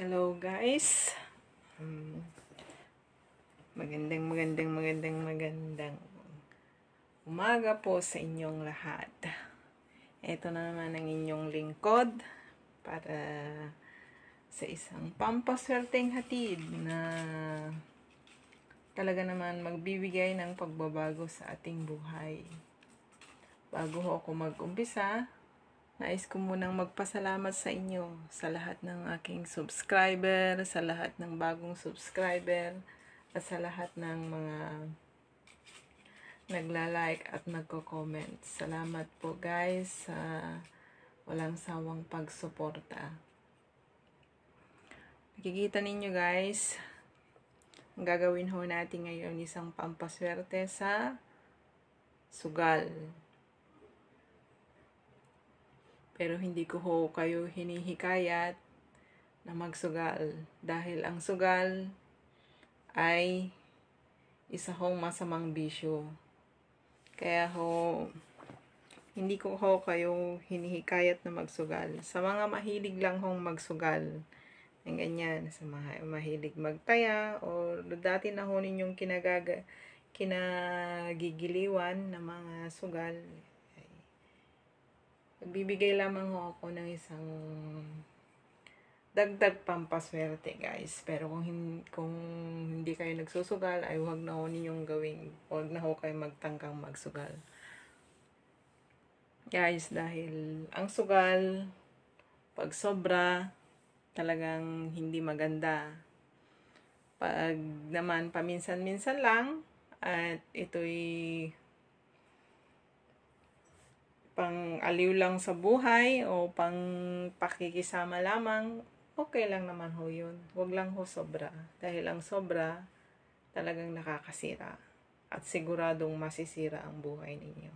Hello guys. Um, magandang magandang magandang magandang umaga po sa inyong lahat. Ito na naman ang inyong lingkod para sa isang pampaswerteng hatid na talaga naman magbibigay ng pagbabago sa ating buhay. Bago ako mag-umpisa, Nais ko munang magpasalamat sa inyo, sa lahat ng aking subscriber, sa lahat ng bagong subscriber, at sa lahat ng mga nagla-like at nagko-comment. Salamat po guys sa walang sawang pagsuporta. Nakikita ninyo guys, ang gagawin ho natin ngayon isang pampaswerte sa sugal. Pero hindi ko ho kayo hinihikayat na magsugal. Dahil ang sugal ay isa hong masamang bisyo. Kaya ho, hindi ko ho kayo hinihikayat na magsugal. Sa mga mahilig lang hong magsugal, ang ganyan, sa mga mahilig magtaya, o dati na ho ninyong kinagaga, kinagigiliwan ng mga sugal, Nagbibigay lamang ho ako ng isang dagdag pampaswerte guys. Pero kung, hin- kung hindi kayo nagsusugal, ay huwag na ho ninyong gawing, huwag na ho kayo magtangkang magsugal. Guys, dahil ang sugal, pag sobra, talagang hindi maganda. Pag naman paminsan-minsan lang, at ito'y pang aliw lang sa buhay o pang pakikisama lamang, okay lang naman ho yun. Huwag lang ho sobra. Dahil ang sobra, talagang nakakasira. At siguradong masisira ang buhay ninyo.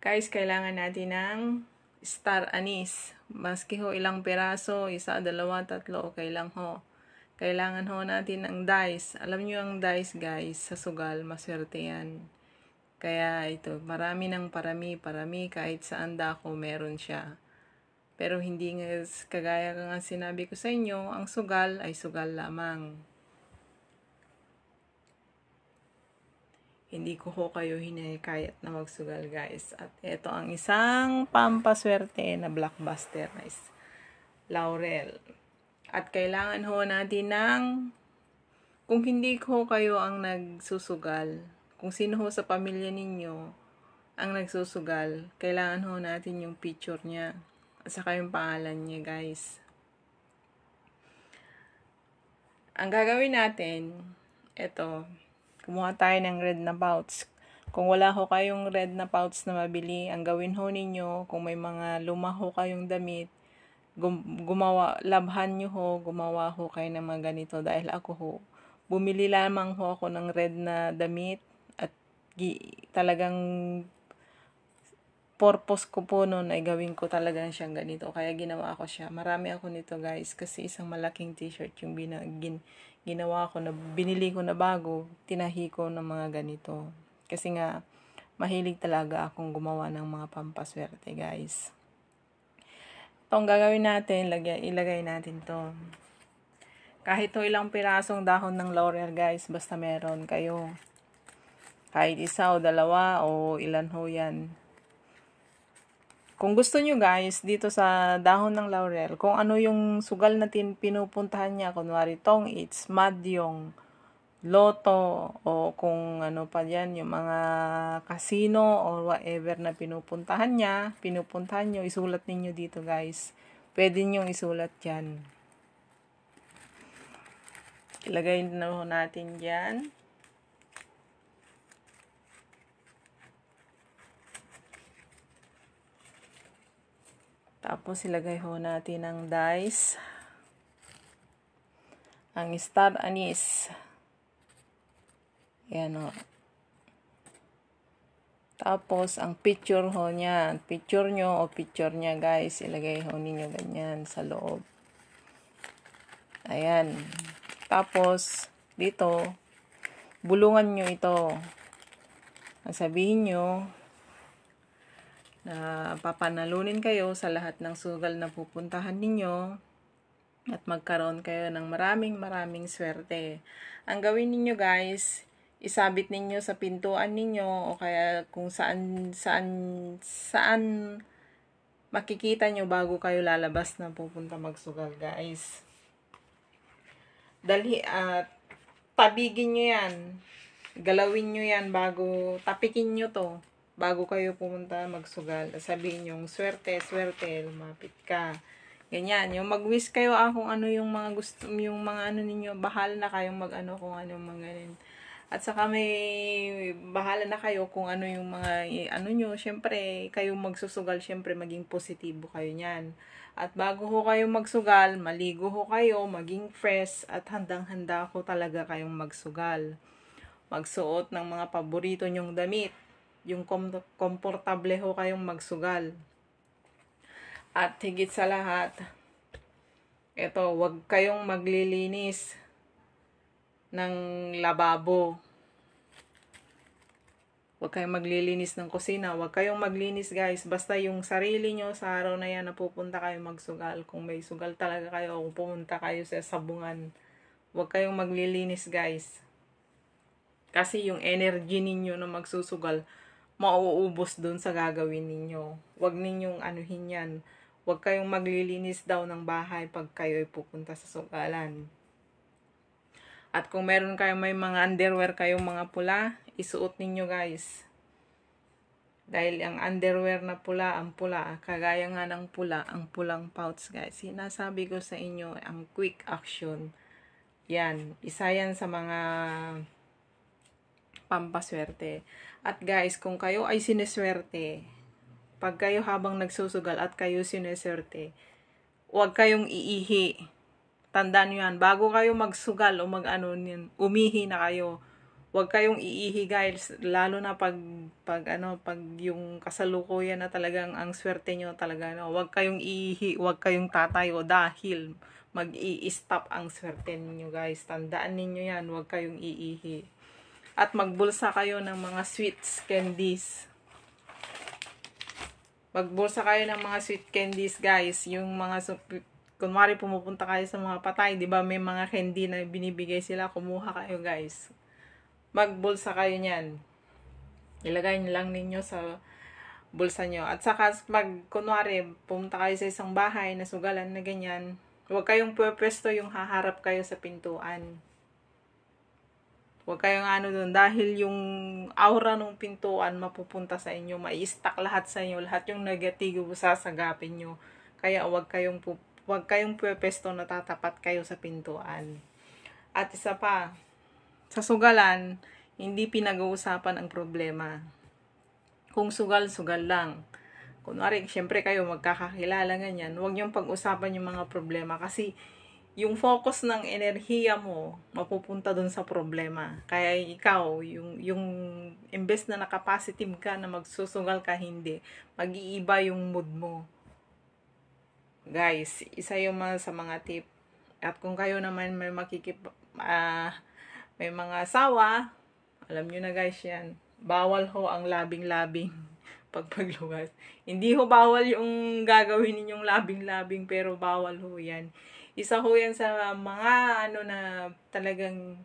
Guys, kailangan natin ng star anise. Maski ho ilang piraso, isa, dalawa, tatlo, okay lang ho. Kailangan ho natin ng dice. Alam nyo ang dice guys, sa sugal, maswerte yan kaya ito, marami ng parami, parami kahit saan dako meron siya. Pero hindi nga, kagaya ka nga sinabi ko sa inyo, ang sugal ay sugal lamang. Hindi ko ho kayo hinahikayat na magsugal guys. At ito ang isang pampaswerte na blockbuster guys. Laurel. At kailangan ho natin ng, kung hindi ko kayo ang nagsusugal, kung sino ho sa pamilya ninyo ang nagsusugal, kailangan ho natin yung picture niya at saka yung pangalan niya, guys. Ang gagawin natin, eto, kumuha tayo ng red na pouch. Kung wala ho kayong red na pouch na mabili, ang gawin ho ninyo, kung may mga luma ho kayong damit, gum- gumawa, labhan nyo ho, gumawa ho kayo ng mga ganito dahil ako ho, bumili lamang ho ako ng red na damit talagang purpose ko po noon ay gawin ko talaga siyang ganito. Kaya ginawa ko siya. Marami ako nito guys kasi isang malaking t-shirt yung bina, ginawa ko na binili ko na bago, tinahi ko ng mga ganito. Kasi nga mahilig talaga akong gumawa ng mga pampaswerte guys. Itong gagawin natin, lagay, ilagay natin to. Kahit to ilang pirasong dahon ng laurel guys, basta meron kayo. Kahit isa o dalawa o ilan ho yan. Kung gusto nyo guys, dito sa dahon ng laurel, kung ano yung sugal na tin pinupuntahan niya, kunwari tong it's madyong, loto, o kung ano pa yan, yung mga casino or whatever na pinupuntahan niya, pinupuntahan nyo, isulat ninyo dito guys. Pwede nyo isulat yan. Ilagay na natin dyan. Tapos ilagay ho natin ang dice. Ang star anise. Yan o. Tapos ang picture ho niya. Picture nyo o picture niya guys. Ilagay ho ninyo ganyan sa loob. Ayan. Tapos dito bulungan nyo ito. Sabihin nyo na papanalunin kayo sa lahat ng sugal na pupuntahan ninyo at magkaroon kayo ng maraming maraming swerte. Ang gawin ninyo guys, isabit ninyo sa pintuan ninyo o kaya kung saan saan saan makikita nyo bago kayo lalabas na pupunta magsugal guys. Dali at uh, tabigin nyo yan. Galawin nyo yan bago tapikin nyo to bago kayo pumunta magsugal, sabihin yung swerte, swerte, lumapit ka. Ganyan, yung mag-wish kayo ah, kung ano yung mga gusto, yung mga ano ninyo, bahala na kayong mag-ano kung ano mga ganyan. At saka may bahala na kayo kung ano yung mga ano nyo. Siyempre, kayo magsusugal, siyempre maging positibo kayo niyan. At bago ho kayo magsugal, maligo ho kayo, maging fresh at handang-handa ho talaga kayong magsugal. Magsuot ng mga paborito nyong damit yung kom- komportable ho kayong magsugal. At higit sa lahat, ito, wag kayong maglilinis ng lababo. Huwag kayong maglilinis ng kusina. Huwag kayong maglinis guys. Basta yung sarili nyo sa araw na yan napupunta kayo magsugal. Kung may sugal talaga kayo, kung pumunta kayo sa sabungan. Huwag kayong maglilinis guys. Kasi yung energy ninyo na magsusugal, mauubos dun sa gagawin ninyo. Huwag ninyong anuhin yan. Huwag kayong maglilinis daw ng bahay pag kayo'y pupunta sa sugalan. At kung meron kayo may mga underwear kayong mga pula, isuot ninyo guys. Dahil ang underwear na pula, ang pula, kagaya nga ng pula, ang pulang pouch guys. Sinasabi ko sa inyo, ang quick action. Yan, isa yan sa mga pampaswerte. At guys, kung kayo ay sineswerte, pag kayo habang nagsusugal at kayo sineswerte, huwag kayong iihi. Tandaan nyo yan. Bago kayo magsugal o mag-ano, umihi na kayo. Huwag kayong iihi guys, lalo na pag, pag, ano, pag yung kasalukuyan na talagang ang swerte nyo talaga. No? Huwag kayong iihi, huwag kayong tatayo dahil mag-i-stop ang swerte ninyo guys. Tandaan ninyo yan, huwag kayong iihi at magbulsa kayo ng mga sweets, candies. Magbulsa kayo ng mga sweet candies, guys. Yung mga, kunwari pumupunta kayo sa mga patay, di ba may mga candy na binibigay sila, kumuha kayo, guys. Magbulsa kayo niyan. Ilagay niyo lang ninyo sa bulsa niyo. At saka, mag, kunwari, pumunta kayo sa isang bahay na sugalan na ganyan, huwag kayong pwesto yung haharap kayo sa pintuan. Huwag kayong ano doon dahil yung aura ng pintuan mapupunta sa inyo, mai-stack lahat sa inyo, lahat yung negatibo sasagapin nyo. Kaya huwag kayong huwag kayong pwepesto na tatapat kayo sa pintuan. At isa pa, sa sugalan, hindi pinag-uusapan ang problema. Kung sugal, sugal lang. Kunwari, syempre kayo magkakakilala ganyan, huwag niyong pag-usapan yung mga problema kasi yung focus ng enerhiya mo mapupunta doon sa problema. Kaya ikaw, yung, yung imbes na nakapositive ka na magsusugal ka, hindi. Mag-iiba yung mood mo. Guys, isa yung mga, sa mga tip. At kung kayo naman may makikip, uh, may mga asawa, alam nyo na guys yan. Bawal ho ang labing-labing pag pagluwas. Hindi ho bawal yung gagawin ninyong labing-labing pero bawal ho yan isa ho yan sa mga ano na talagang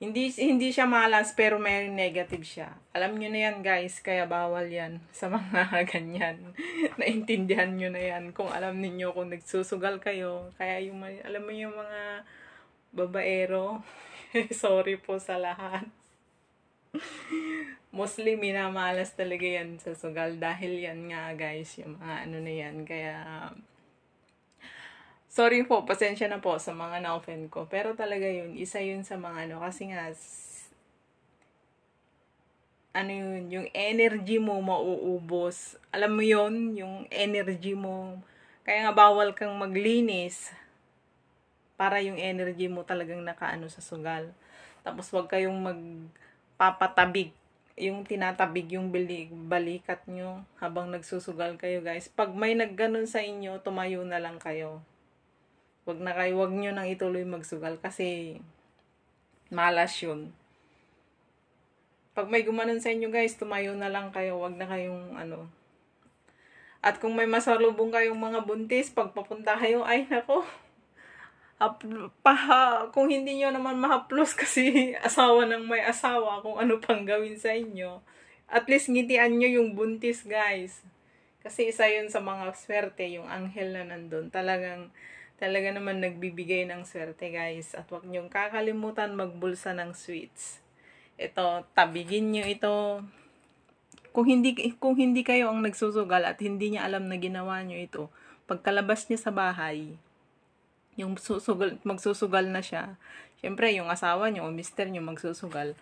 hindi hindi siya malas pero may negative siya. Alam niyo na yan guys, kaya bawal yan sa mga ganyan. Naintindihan niyo na yan kung alam niyo kung nagsusugal kayo. Kaya yung alam mo yung mga babaero, sorry po sa lahat. Mostly minamalas talaga yan sa sugal dahil yan nga guys, yung mga ano na yan. Kaya Sorry po, pasensya na po sa mga na-offend ko. Pero talaga yun, isa yun sa mga ano. Kasi nga, ano yun, yung energy mo mauubos. Alam mo yun, yung energy mo. Kaya nga bawal kang maglinis para yung energy mo talagang nakaano sa sugal. Tapos wag kayong magpapatabig yung tinatabig yung bilig, balikat nyo habang nagsusugal kayo guys. Pag may nagganon sa inyo, tumayo na lang kayo wag na kayo, wag nyo nang ituloy magsugal kasi malas yun. Pag may gumanon sa inyo guys, tumayo na lang kayo, wag na kayong ano. At kung may masalubong kayong mga buntis, pagpapunta kayo, ay nako, Up, paha, kung hindi nyo naman mahaplos kasi asawa ng may asawa, kung ano pang gawin sa inyo, at least ngitian nyo yung buntis, guys. Kasi isa yun sa mga swerte, yung anghel na nandun. Talagang, Talaga naman nagbibigay ng swerte guys. At huwag niyong kakalimutan magbulsa ng sweets. Ito, tabigin niyo ito. Kung hindi, kung hindi kayo ang nagsusugal at hindi niya alam na ginawa niyo ito, pagkalabas niya sa bahay, yung susugal, magsusugal na siya, syempre yung asawa niyo o mister niyo magsusugal,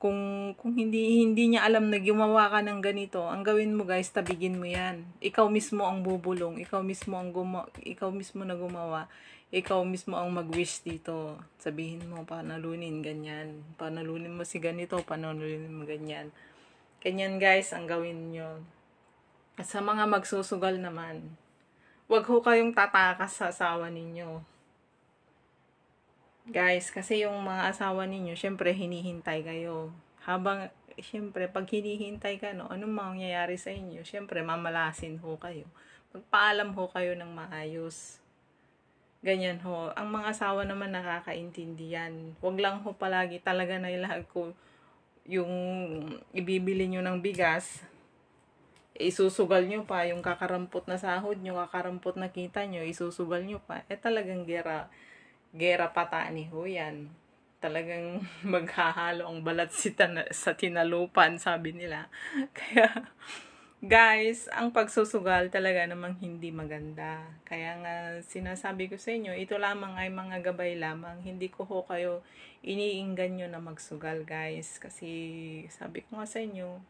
kung kung hindi hindi niya alam na gumawa ka ng ganito, ang gawin mo guys, tabigin mo 'yan. Ikaw mismo ang bubulong, ikaw mismo ang gumawa, ikaw mismo na gumawa, ikaw mismo ang mag-wish dito. Sabihin mo panalunin ganyan, panalunin mo si ganito, panalunin mo ganyan. Ganyan guys ang gawin niyo. At sa mga magsusugal naman, wag ho kayong tatakas sa asawa ninyo Guys, kasi yung mga asawa ninyo, syempre hinihintay kayo. Habang, syempre, pag hinihintay ka, no, anong mangyayari sa inyo? Syempre, mamalasin ho kayo. Magpaalam ho kayo ng maayos. Ganyan ho. Ang mga asawa naman nakakaintindi yan. Huwag lang ho palagi talaga na ilahag ko yung ibibili nyo ng bigas, isusugal nyo pa yung kakarampot na sahod nyo, kakarampot na kita nyo, isusugal nyo pa. Eh talagang gera gera pata ni Huyan. Talagang maghahalo ang balat si tan- sa tinalupan, sabi nila. Kaya, guys, ang pagsusugal talaga namang hindi maganda. Kaya nga, sinasabi ko sa inyo, ito lamang ay mga gabay lamang. Hindi ko ho kayo iniinggan nyo na magsugal, guys. Kasi, sabi ko nga sa inyo,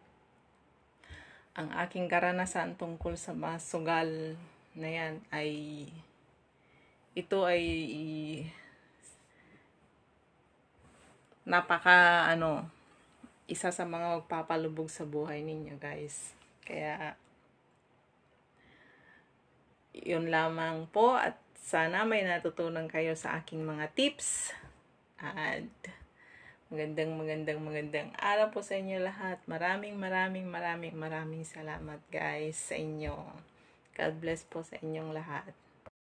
ang aking karanasan tungkol sa masugal na yan ay ito ay napaka ano isa sa mga magpapalubog sa buhay ninyo guys kaya yun lamang po at sana may natutunan kayo sa aking mga tips at magandang magandang magandang araw po sa inyo lahat maraming maraming maraming maraming salamat guys sa inyo God bless po sa inyong lahat